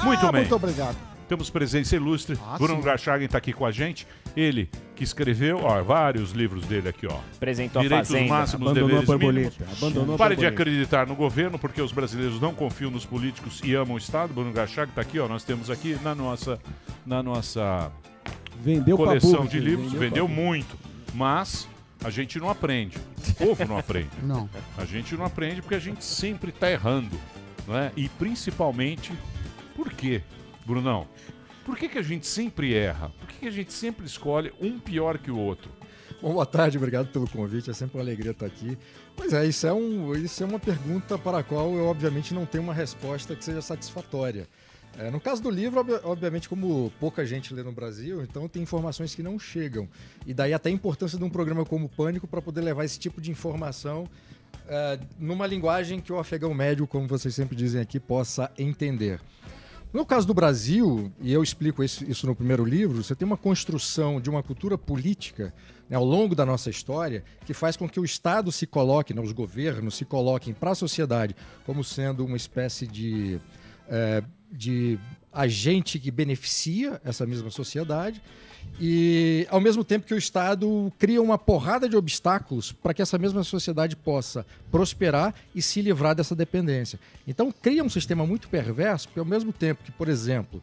Ah, muito ah, bem. Muito obrigado. Temos presença ilustre. Ah, Bruno Garchagen está aqui com a gente. Ele que escreveu ó, vários livros dele aqui, ó. Apresentou Direitos a fazenda. máximos, abandonou deveres mínimos. Abandonou Pare de acreditar no governo, porque os brasileiros não confiam nos políticos e amam o Estado. Bruno Garchagen está aqui, ó. Nós temos aqui na nossa, na nossa vendeu coleção de livros. Vendeu, vendeu muito. Mas a gente não aprende. O povo não aprende. não. A gente não aprende porque a gente sempre está errando. Né? E principalmente por quê, Brunão? Por que, que a gente sempre erra? Por que, que a gente sempre escolhe um pior que o outro? Bom, boa tarde, obrigado pelo convite, é sempre uma alegria estar aqui. Pois é, isso é, um, isso é uma pergunta para a qual eu, obviamente, não tenho uma resposta que seja satisfatória. É, no caso do livro, ob obviamente, como pouca gente lê no Brasil, então tem informações que não chegam. E daí até a importância de um programa como o Pânico para poder levar esse tipo de informação é, numa linguagem que o afegão médio, como vocês sempre dizem aqui, possa entender. No caso do Brasil, e eu explico isso no primeiro livro, você tem uma construção de uma cultura política né, ao longo da nossa história que faz com que o Estado se coloque, né, os governos se coloquem para a sociedade como sendo uma espécie de, é, de a gente que beneficia essa mesma sociedade e ao mesmo tempo que o Estado cria uma porrada de obstáculos para que essa mesma sociedade possa prosperar e se livrar dessa dependência. Então cria um sistema muito perverso, porque ao mesmo tempo que, por exemplo,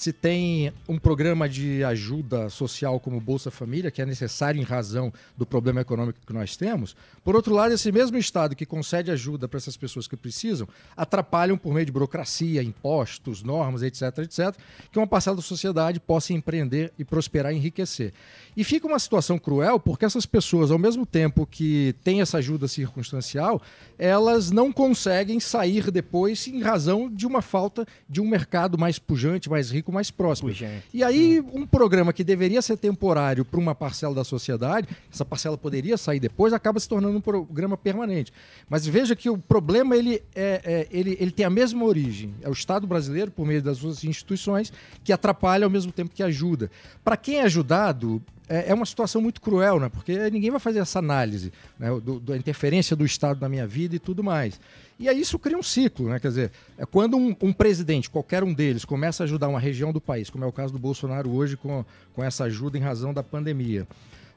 se tem um programa de ajuda social como Bolsa Família, que é necessário em razão do problema econômico que nós temos. Por outro lado, esse mesmo Estado que concede ajuda para essas pessoas que precisam, atrapalham por meio de burocracia, impostos, normas, etc, etc, que uma parcela da sociedade possa empreender e prosperar e enriquecer. E fica uma situação cruel porque essas pessoas, ao mesmo tempo que têm essa ajuda circunstancial, elas não conseguem sair depois em razão de uma falta de um mercado mais pujante, mais rico, político mais próximo. É. E aí, é. um programa que deveria ser temporário para uma parcela da sociedade, essa parcela poderia sair depois, acaba se tornando um programa permanente. Mas veja que o problema ele, é, é ele, ele tem a mesma origem. É o Estado brasileiro, por meio das suas instituições, que atrapalha ao mesmo tempo que ajuda. Para quem é ajudado, é, é, uma situação muito cruel, né? Porque ninguém vai fazer essa análise né? do, da interferência do Estado na minha vida e tudo mais. E aí isso cria um ciclo, né? Quer dizer, é quando um, um, presidente, qualquer um deles, começa a ajudar uma região do país, como é o caso do Bolsonaro hoje com, com essa ajuda em razão da pandemia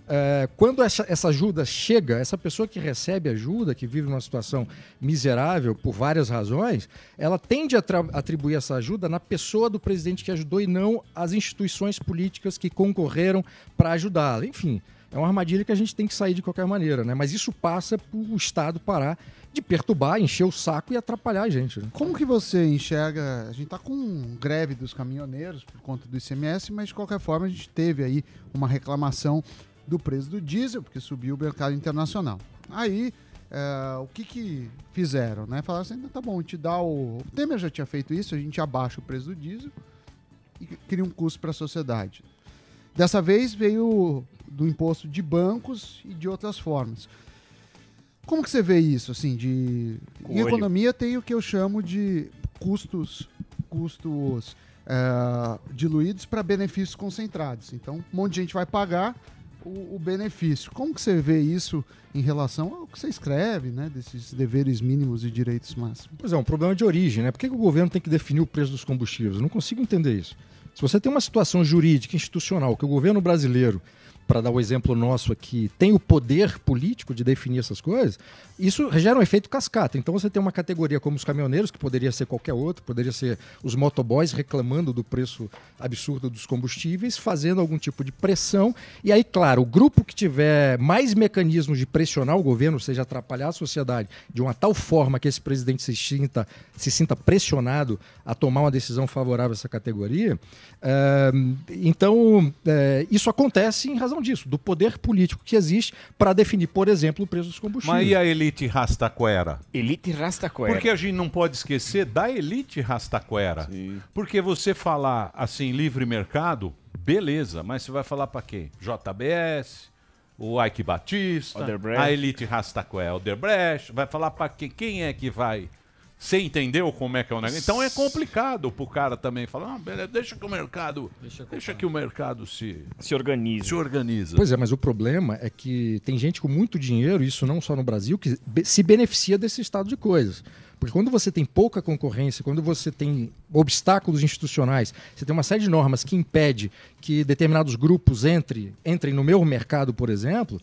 é, quando essa, essa ajuda chega, essa pessoa que recebe ajuda, que vive numa situação miserável por várias razões, ela tende a atribuir essa ajuda na pessoa do presidente que ajudou e não às instituições políticas que concorreram para ajudá-la. Enfim, é uma armadilha que a gente tem que sair de qualquer maneira, né? Mas isso passa por o Estado parar de perturbar, encher o saco e atrapalhar a gente. Né? Como que você enxerga? A gente está com greve dos caminhoneiros por conta do ICMS, mas de qualquer forma a gente teve aí uma reclamação do preço do diesel, porque subiu o mercado internacional. Aí, é, o que que fizeram, né? Falaram assim, tá bom, te dá o... O Temer já tinha feito isso, a gente abaixa o preço do diesel e cria um custo para a sociedade. Dessa vez veio do imposto de bancos e de outras formas. Como que você vê isso, assim, de... Em economia tem o que eu chamo de custos, custos é, diluídos para benefícios concentrados. Então, um monte de gente vai pagar, o, o, benefício. Como que você vê isso em relação ao que você escreve, né, desses deveres mínimos e direitos máximos? Pois é, um problema de origem, né? Por que, que o governo tem que definir o preço dos combustíveis? Eu não consigo entender isso. Se você tem uma situação jurídica, institucional, que o governo brasileiro para dar o um exemplo nosso aqui, tem o poder político de definir essas coisas, isso gera um efeito cascata. Então você tem uma categoria como os caminhoneiros, que poderia ser qualquer outro, poderia ser os motoboys reclamando do preço absurdo dos combustíveis, fazendo algum tipo de pressão. E aí, claro, o grupo que tiver mais mecanismos de pressionar o governo, ou seja, atrapalhar a sociedade de uma tal forma que esse presidente se sinta, se sinta pressionado a tomar uma decisão favorável a essa categoria, eh, então eh, isso acontece em razão razão disso, do poder político que existe para definir, por exemplo, o preço dos combustíveis. Mas e a elite rastaquera? Elite rastaquera. Porque a gente não pode esquecer da elite rastaquera. Sim. Porque você falar assim, livre mercado, beleza, mas você vai falar para quem? JBS, o Ike Batista, a elite rastaquera, Odebrecht, vai falar para quem? Quem é que vai você entendeu como é que é o negócio? Então é complicado pro cara também falar, ah, beleza, deixa que o mercado, deixa, deixa que o mercado se se organize. Se organiza. Pois é, mas o problema é que tem gente com muito dinheiro, isso não só no Brasil, que se beneficia desse estado de coisas. Porque quando você tem pouca concorrência, quando você tem obstáculos institucionais, você tem uma série de normas que impede que determinados grupos entre, entrem no meu mercado, por exemplo,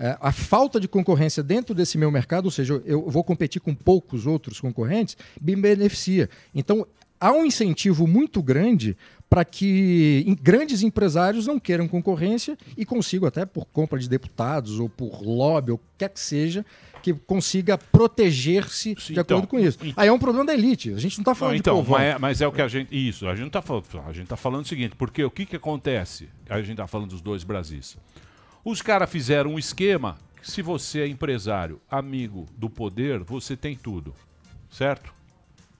é, a falta de concorrência dentro desse meu mercado, ou seja, eu vou competir com poucos outros concorrentes, me beneficia. Então, há um incentivo muito grande para que grandes empresários não queiram concorrência e consigam, até por compra de deputados ou por lobby, ou quer que seja, que consiga proteger-se de então, acordo com isso. Então. Aí é um problema da elite. A gente não está falando não, então, de povo. Mas, é, mas é o que a gente. Isso, a gente está falando. A gente está falando o seguinte, porque o que, que acontece? A gente está falando dos dois Brasis. Os caras fizeram um esquema que se você é empresário, amigo do poder, você tem tudo, certo?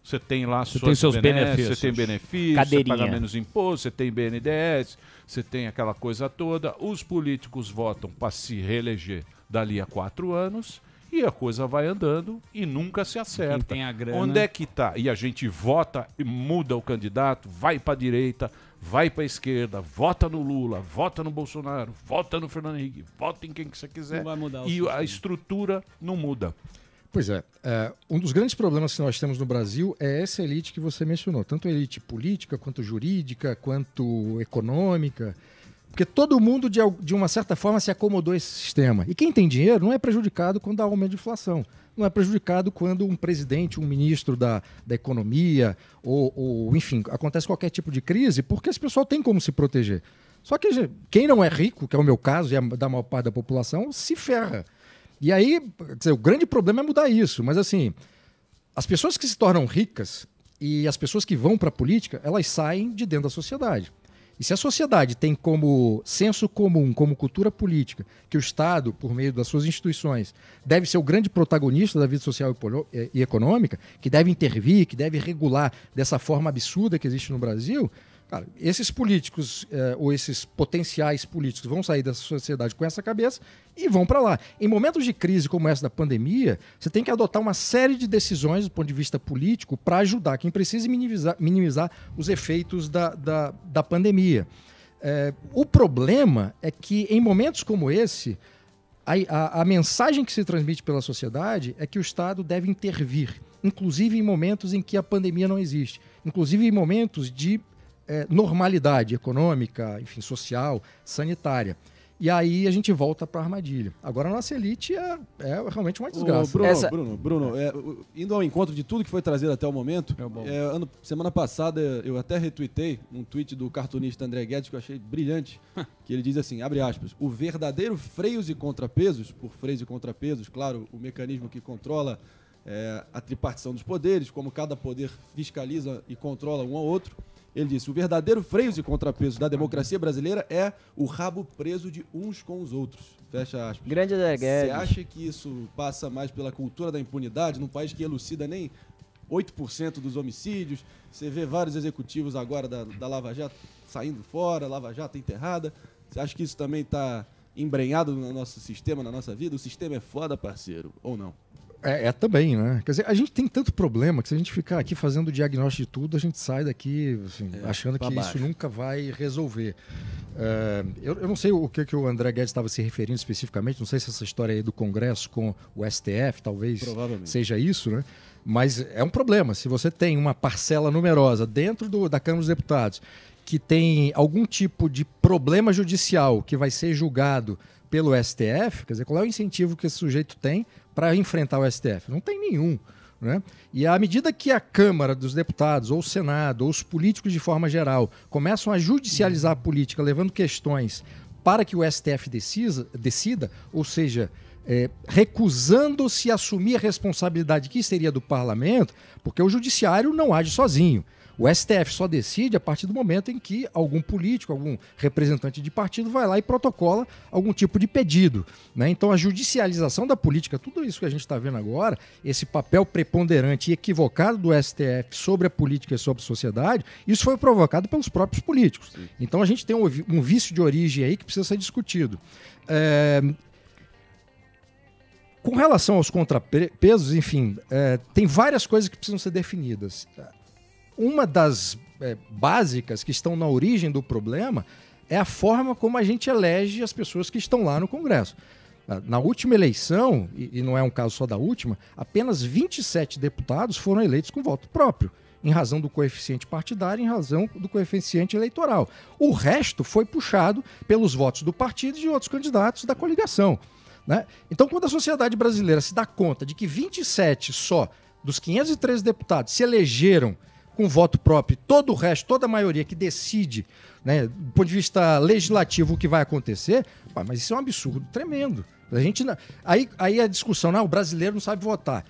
Você tem lá você tem seus benefícios, você tem benefícios, você paga menos imposto, você tem BNDES, você tem aquela coisa toda. Os políticos votam para se reeleger dali a quatro anos e a coisa vai andando e nunca se acerta. Onde é que está? E a gente vota, e muda o candidato, vai para a direita, vai para a esquerda, vota no Lula, vota no Bolsonaro, vota no Fernando Henrique, vota em quem que você quiser. e a estrutura não muda. Pois é, é, um dos grandes problemas que nós temos no Brasil é essa elite que você mencionou, tanto elite política, quanto jurídica, quanto econômica. Porque todo mundo, de, de uma certa forma, se acomodou a esse sistema. E quem tem dinheiro não é prejudicado quando há aumento de inflação. Não é prejudicado quando um presidente, um ministro da, da economia, ou, ou enfim, acontece qualquer tipo de crise, porque esse pessoal tem como se proteger. Só que quem não é rico, que é o meu caso, e é da maior parte da população, se ferra. E aí, dizer, o grande problema é mudar isso. Mas assim, as pessoas que se tornam ricas e as pessoas que vão para a política, elas saem de dentro da sociedade. E se a sociedade tem como senso comum, como cultura política, que o Estado, por meio das suas instituições, deve ser o grande protagonista da vida social e eh, econômica, que deve intervir, que deve regular dessa forma absurda que existe no Brasil, Cara, esses políticos eh, ou esses potenciais políticos vão sair dessa sociedade com essa cabeça e vão para lá. Em momentos de crise como essa da pandemia, você tem que adotar uma série de decisões do ponto de vista político para ajudar quem precisa e minimizar, minimizar os efeitos da, da, da pandemia. Eh, o problema é que em momentos como esse, a, a, a mensagem que se transmite pela sociedade é que o Estado deve intervir, inclusive em momentos em que a pandemia não existe, inclusive em momentos de é, normalidade econômica, enfim, social, sanitária. E aí a gente volta para a armadilha. Agora a nossa elite é, é realmente uma desgraça. Ô, Bruno, Essa... Bruno, Bruno, é, indo ao encontro de tudo que foi trazido até o momento, é, é ano, semana passada eu até retuitei um tweet do cartunista André Guedes que eu achei brilhante, que ele diz assim, abre aspas, o verdadeiro freios e contrapesos, por freios e contrapesos, claro, o mecanismo que controla é, a tripartição dos poderes, como cada poder fiscaliza e controla um ao outro, ele disse: o verdadeiro freio e contrapeso da democracia brasileira é o rabo preso de uns com os outros. Fecha aspas. Grande André Guedes. Você acha que isso passa mais pela cultura da impunidade, num país que elucida nem 8% dos homicídios? Você vê vários executivos agora da, da Lava Jato saindo fora, Lava Jato enterrada. Você acha que isso também está embrenhado no nosso sistema, na nossa vida? O sistema é foda, parceiro, ou não? É, é, também, né? Quer dizer, a gente tem tanto problema que se a gente ficar aqui fazendo o diagnóstico de tudo, a gente sai daqui assim, é, achando que baixo. isso nunca vai resolver. É, eu, eu, não sei o que, que o André Guedes estava se referindo especificamente, não sei se essa história aí do Congresso com o STF talvez seja isso, né? Mas é um problema. Se você tem uma parcela numerosa dentro do, da Câmara dos Deputados que tem algum tipo de problema judicial que vai ser julgado pelo STF, quer dizer, qual é o incentivo que esse sujeito tem para enfrentar o STF? Não tem nenhum. Né? E à medida que a Câmara dos Deputados, ou o Senado, ou os políticos de forma geral, começam a judicializar a política, levando questões para que o STF decisa, decida, ou seja, é, recusando-se a assumir a responsabilidade que seria do parlamento, porque o judiciário não age sozinho. O STF só decide a partir do momento em que algum político, algum representante de partido vai lá e protocola algum tipo de pedido. Né? Então a judicialização da política, tudo isso que a gente está vendo agora, esse papel preponderante e equivocado do STF sobre a política e sobre a sociedade, isso foi provocado pelos próprios políticos. Sim. Então a gente tem um, vício de origem aí que precisa ser discutido. É... Com relação aos contrapesos, enfim, é, tem várias coisas que precisam ser definidas uma das é, básicas que estão na origem do problema é a forma como a gente elege as pessoas que estão lá no Congresso. Na última eleição, e, não é um caso só da última, apenas 27 deputados foram eleitos com voto próprio em razão do coeficiente partidário, em razão do coeficiente eleitoral. O resto foi puxado pelos votos do partido e de outros candidatos da coligação. Né? Então, quando a sociedade brasileira se dá conta de que 27 só dos 513 deputados se elegeram com voto próprio, todo o resto, toda a maioria que decide, né, do ponto de vista legislativo, o que vai acontecer, pá, mas isso é um absurdo tremendo. A gente não... aí, aí a discussão, não, o brasileiro não sabe votar.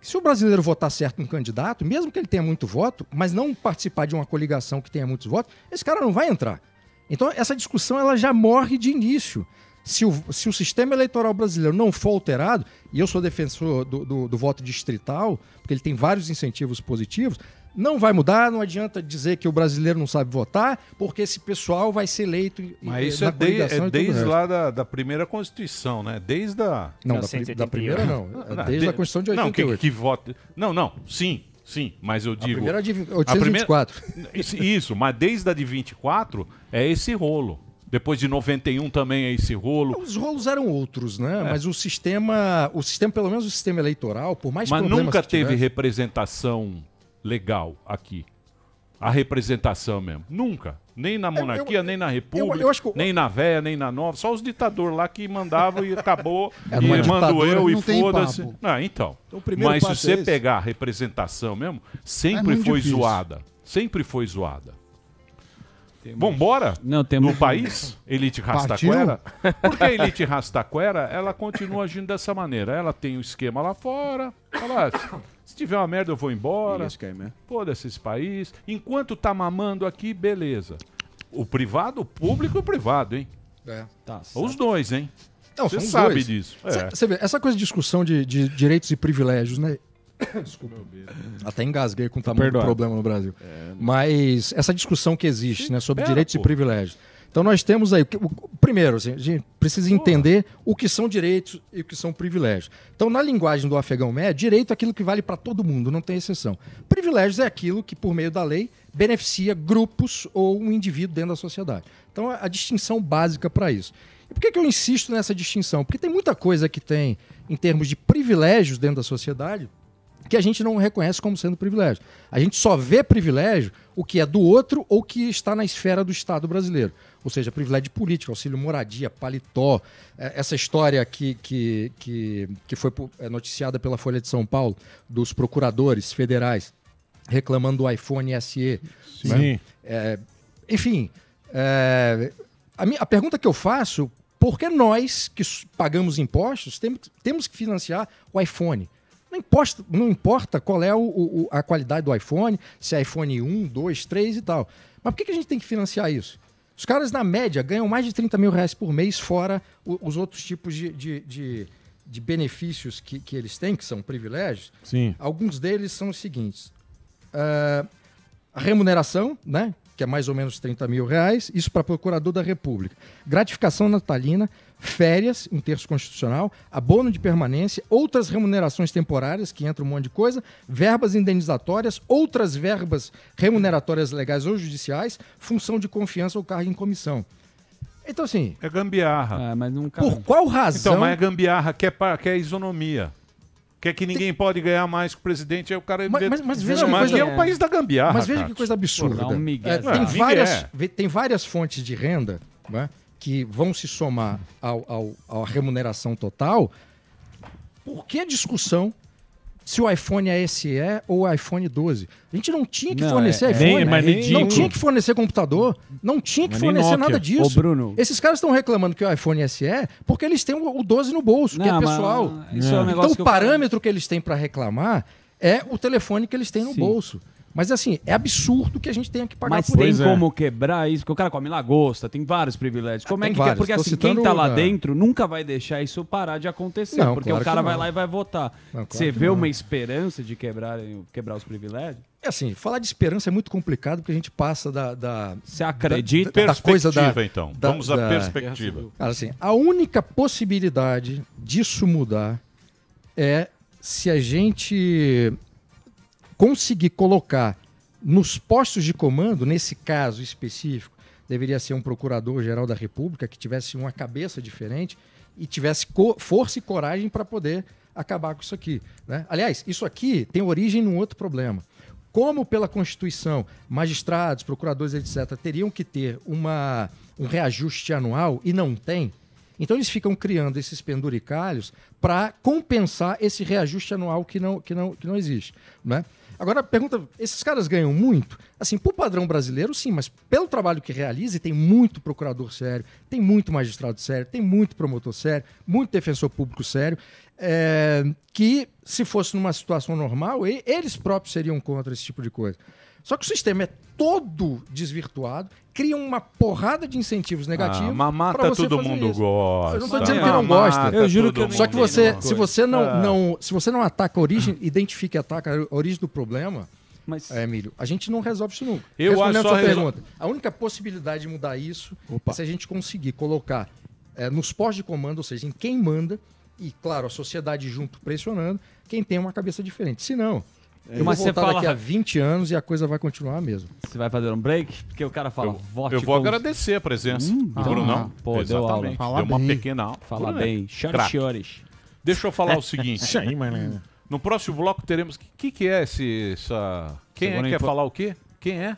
Se o brasileiro votar certo um candidato, mesmo que ele tenha muito voto, mas não participar de uma coligação que tenha muitos votos, esse cara não vai entrar. Então, essa discussão ela já morre de início. Se o, se o sistema eleitoral brasileiro não for alterado, e eu sou defensor do, do, do voto distrital, porque ele tem vários incentivos positivos, não vai mudar, não adianta dizer que o brasileiro não sabe votar, porque esse pessoal vai ser eleito. Mas eh, isso é, de, é desde lá da, da, primeira Constituição, né? Desde a. Não, da, da, primeira não. Ah, é desde de, a Constituição de 88. Não, que, que vote. Não, não, sim. Sim, mas eu digo. É a primeira de 824. primeira, isso, mas desde a de 24 é esse rolo. Depois de 91 também é esse rolo. Os rolos eram outros, né? É. Mas o sistema, o sistema, pelo menos o sistema eleitoral, por mais Mas nunca teve tivesse... representação legal aqui. A representação mesmo. Nunca. Nem na monarquia, eu, eu, nem na república, eu, que... nem na velha, nem na nova. Só os ditadores lá que mandavam e acabou. É, e mando eu é e foda-se. Ah, então. então Mas se você é pegar a representação mesmo, sempre é foi difícil. zoada. Sempre foi zoada. Temos... Vambora? Não, temos... no país? Elite Rastaquera? Porque a elite Rastaquera, ela continua agindo dessa maneira. Ela tem o um esquema lá fora. Ah, se tiver uma merda, eu vou embora. É, né? Foda-se esse país. Enquanto tá mamando aqui, beleza. O privado, o público e o privado, hein? É. Tá Os dois, hein? Você sabe dois. disso. É. vê, essa coisa de discussão de, de direitos e privilégios, né? Desculpa. Até engasguei com o tamanho do problema no Brasil. É, Mas essa discussão que existe né, sobre Pera, direitos pô. e privilégios. Então nós temos aí. O, primeiro, assim, a gente precisa entender o que são direitos e o que são privilégios. Então, na linguagem do afegão médio, direito é aquilo que vale para todo mundo, não tem exceção. Privilégios é aquilo que, por meio da lei, beneficia grupos ou um indivíduo dentro da sociedade. Então, a, a distinção básica para isso. E por que, que eu insisto nessa distinção? Porque tem muita coisa que tem, em termos de privilégios dentro da sociedade, que a gente não reconhece como sendo privilégio. A gente só vê privilégio o que é do outro ou que está na esfera do Estado brasileiro. Ou seja, privilégio político, auxílio moradia, paletó. É, essa história que, que, que, que foi é, noticiada pela Folha de São Paulo, dos procuradores federais reclamando do iPhone SE. Sim. Né? É, enfim, é, a, minha, a pergunta que eu faço, por que nós que pagamos impostos temos, temos que financiar o iPhone? Não importa, não importa qual é o, o, a qualidade do iPhone, se é iPhone 1, 2, 3 e tal. Mas por que, que a gente tem que financiar isso? Os caras, na média, ganham mais de 30 mil reais por mês, fora os outros tipos de, de, de, de benefícios que, que eles têm, que são privilégios. Sim. Alguns deles são os seguintes. Uh, ah, a remuneração, né? que é mais ou menos 30 mil reais, isso para procurador da República. Gratificação natalina, férias, um terço constitucional, abono de permanência, outras remunerações temporárias, que entra um monte de coisa, verbas indenizatórias, outras verbas remuneratórias legais ou judiciais, função de confiança ou cargo em comissão. Então, assim. É gambiarra. Ah, mas não Por qual razão. Então, mas é gambiarra, quer, é par, quer é isonomia. Quer é que ninguém Tem... pode ganhar mais que o presidente, é o cara... Mas, mas, mas veja coisa... é o país da gambiarra. Mas veja cara. que coisa absurda. Pô, um é, tem, várias, tem várias fontes de renda né, que vão se somar ao, ao, à remuneração total, por que discussão se o iPhone é SE ou iPhone 12. A gente não tinha que não, fornecer é, iPhone, nem, mas nem, não tinha que fornecer computador, não tinha que fornecer nada disso. Ô, Bruno. Esses caras estão reclamando que o iPhone SE é porque eles têm o 12 no bolso, não, que é pessoal. Mas, é um então o parâmetro eu... que eles têm para reclamar é o telefone que eles têm no Sim. bolso. Mas assim, é absurdo que a gente tenha que pagar Mas por tem isso. Mas tem como quebrar isso? Porque o cara come lagosta, tem vários privilégios. Ah, como é que vários. Porque Tô assim, quem tá lá dentro nunca vai deixar isso parar de acontecer. Não, porque claro o cara vai lá e vai votar. Não, claro Você vê não. uma esperança de quebrar, quebrar os privilégios? É assim, falar de esperança é muito complicado porque a gente passa da. da Você acredita? Da, da, da coisa da, então. Da, Vamos à perspectiva. Cara, assim, a única possibilidade disso mudar é se a gente conseguir colocar nos postos de comando, nesse caso específico, deveria ser um procurador-geral da República que tivesse uma cabeça diferente e tivesse força e coragem para poder acabar com isso aqui. Né? Aliás, isso aqui tem origem num outro problema. Como pela Constituição, magistrados, procuradores, etc., teriam que ter uma, um reajuste anual e não tem, então eles ficam criando esses penduricalhos para compensar esse reajuste anual que não, que não, que não existe. Né? Agora, pergunta: esses caras ganham muito? Assim, por padrão brasileiro, sim, mas pelo trabalho que realiza, e tem muito procurador sério, tem muito magistrado sério, tem muito promotor sério, muito defensor público sério, é, que se fosse numa situação normal, eles próprios seriam contra esse tipo de coisa. Só que o sistema é todo desvirtuado, cria uma porrada de incentivos negativos. Ah, mamata todo mundo isso. gosta. Eu não estou dizendo ah, que não gosta. Eu juro que eu Só que você, se você não, é. não, se você não ataca a origem, identifica e ataca a origem do problema, mas... É, Emílio, a gente não resolve isso nunca. Eu acho sua resol... pergunta. A única possibilidade de mudar isso Opa. é se a gente conseguir colocar é, nos postos de comando, ou seja, em quem manda, e claro, a sociedade junto pressionando, quem tem uma cabeça diferente. Se não, é. E uma você fala daqui a 20 anos e a coisa vai continuar mesmo. Você vai fazer um break? Porque o cara fala, eu, vote Eu vou com... agradecer a presença hum, ah, Pô, Exatamente. deu aula. Fala deu bem. uma pequena aula. Fala bem. Senhoras Deixa eu falar o seguinte. Isso aí, né? No próximo bloco teremos... O que, que, que é esse... Essa... Quem é que quer falar o quê? Quem é?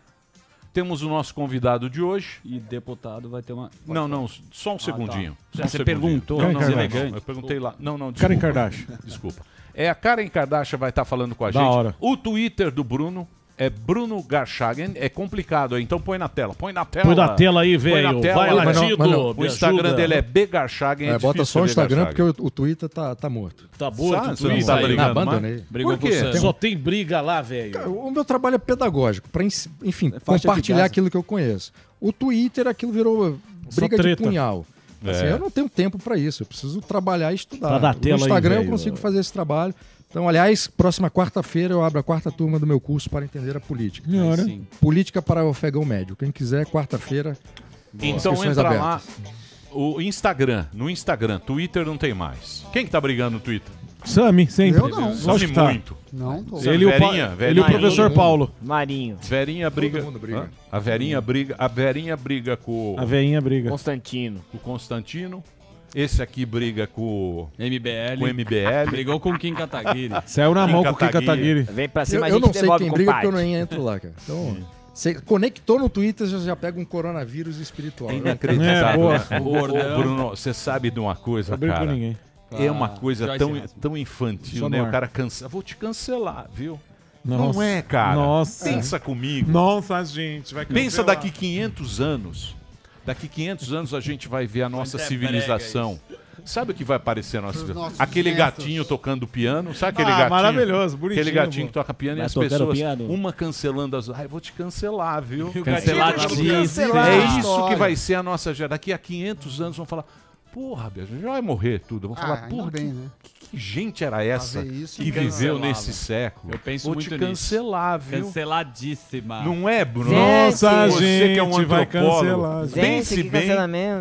temos o nosso convidado de hoje. E deputado vai ter uma. Pode não, não, só um ah, tá. segundinho. tá. um Você segundinho. perguntou, não, né? não, não, eu perguntei lá. Não, não, desculpa. Karen Kardashian. Desculpa. É, a Karen Kardashian vai estar falando com a da gente. Hora. O Twitter do Bruno, é Bruno Garchagen. É complicado, então põe na tela. Põe na tela. Põe na tela aí, velho. Vai, latido. O Instagram ajuda. dele é B Garchagen. É, é bota só o Instagram porque o, o, Twitter tá, tá morto. Tá morto? Sabe, Twitter. Tá brigando, abandonei. Brigou por quê? só tem briga lá, velho. O meu trabalho é pedagógico, para enfim, é compartilhar aquilo que eu conheço. O Twitter, aquilo virou briga de punhal. Assim, é. Assim, eu não tenho tempo para isso, eu preciso trabalhar e estudar. no Instagram aí, eu consigo fazer esse trabalho. Então, aliás, próxima quarta-feira eu abro a quarta turma do meu curso para entender a política. Sim. Política para o ofegão médio. Quem quiser, quarta-feira. Então entra abertas. lá o Instagram, no Instagram, Twitter não tem mais. Quem que tá brigando no Twitter? Sami, sempre. Eu não. Sami tá. muito. Não, tô. Ele, e o pa... Verinha, ele e o professor Paulo. Marinho. Verinha briga. mundo briga. A Verinha briga. A Verinha briga com, A Verinha briga. Constantino. com o Constantino. Esse aqui briga com, MBL. com o MBL. Brigou com o Kim Kataguiri. Saiu na Kim mão com o Kim Kataguiri. Vem pra Eu, cima, eu a gente não sei quem briga porque eu não entro lá, cara. Então, você conectou no Twitter, você já pega um coronavírus espiritual. É, é? Inacreditável. É, né? boa. Bruno, você sabe de uma coisa, Não briga com cara? ninguém. Ah, é uma ah, coisa tão, tão infantil, Sonor. né? O cara cansa. Vou te cancelar, viu? Nossa. Não é, cara. Nossa. Pensa comigo. Nossa, gente, vai Pensa daqui 500 anos. Daqui 500 anos a gente vai ver a nossa é civilização. Sabe o que vai aparecer nossa Aquele netos. gatinho tocando piano. Sabe aquele ah, gatinho? Maravilhoso, bonitinho. Aquele gatinho pô. que toca piano e as pessoas. Uma cancelando as. Ai, vou te cancelar, viu? Cancelar, é cancelar. É isso que vai ser a nossa geração. Daqui a 500 anos vão falar porra, Deus, já vai morrer tudo. Vamos vou ah, falar, porra, bem, que, né? que, que, gente era essa isso, que viveu nesse século? Eu penso vou muito te cancelar, nisso. viu? Canceladíssima. Não é, Bruno? Nossa, Você gente, que é um vai cancelar. Pense bem,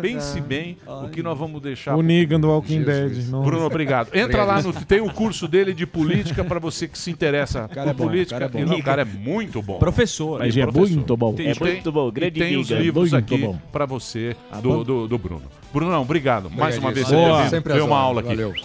pense bem o que nós vamos deixar. O Nigan do Walking Jesus. Dead. Bruno, obrigado. Entra lá, no, tem o curso dele de política para você que se interessa por é bom, política. Cara é o cara é muito bom. Professor. Mas é, muito bom. é muito bom. Grande tem os livros aqui para você ah, do, do Bruno. Brunão, obrigado. Obrigado mais uma vez. Boa. Sempre Foi uma aula aqui. Valeu.